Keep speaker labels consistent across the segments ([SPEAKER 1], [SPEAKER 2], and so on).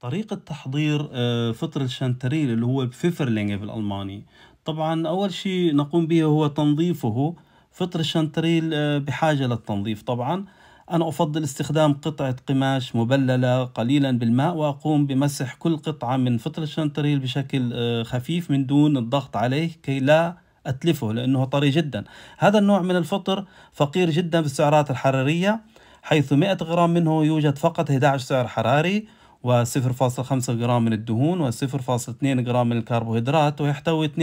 [SPEAKER 1] طريقة تحضير آه، فطر الشانتريل اللي هو في بالألماني طبعا أول شيء نقوم به هو تنظيفه فطر الشانتريل آه، بحاجة للتنظيف طبعا أنا أفضل استخدام قطعة قماش مبللة قليلا بالماء وأقوم بمسح كل قطعة من فطر الشانتريل بشكل آه، خفيف من دون الضغط عليه كي لا أتلفه لأنه طري جدا هذا النوع من الفطر فقير جدا بالسعرات الحرارية حيث 100 غرام منه يوجد فقط 11 سعر حراري و0.5 جرام من الدهون و0.2 جرام من الكربوهيدرات ويحتوي 92%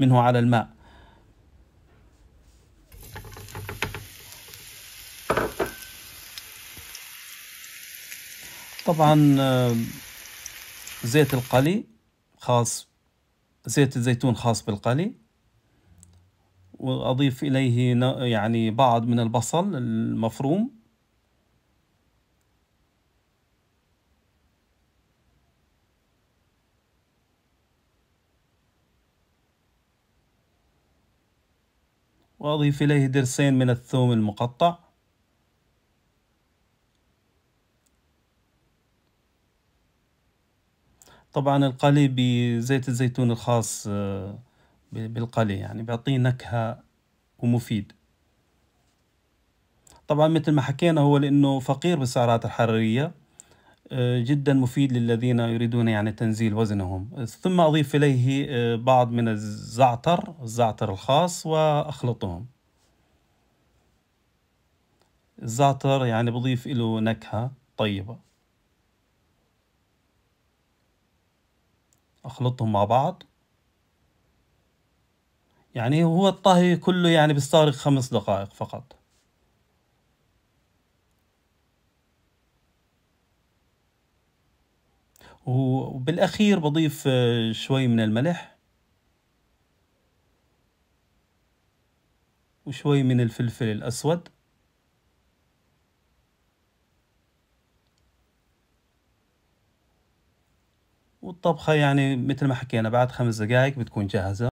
[SPEAKER 1] منه على الماء طبعا آه، زيت القلي خاص زيت الزيتون خاص بالقلي وأضيف إليه يعني بعض من البصل المفروم وأضيف إليه درسين من الثوم المقطع طبعا القلي بزيت الزيتون الخاص آه، بالقلي يعني بيعطيه نكهة ومفيد طبعا مثل ما حكينا هو لأنه فقير بالسعرات الحرارية جدا مفيد للذين يريدون يعني تنزيل وزنهم ثم أضيف إليه آه، بعض من الزعتر الزعتر الخاص وأخلطهم الزعتر يعني بضيف له نكهة طيبة أخلطهم مع بعض يعني هو الطهي كله يعني بيستغرق خمس دقائق فقط وبالأخير بضيف آه، شوي من الملح وشوي من الفلفل الأسود والطبخة يعني مثل ما حكينا بعد خمس دقايق بتكون جاهزة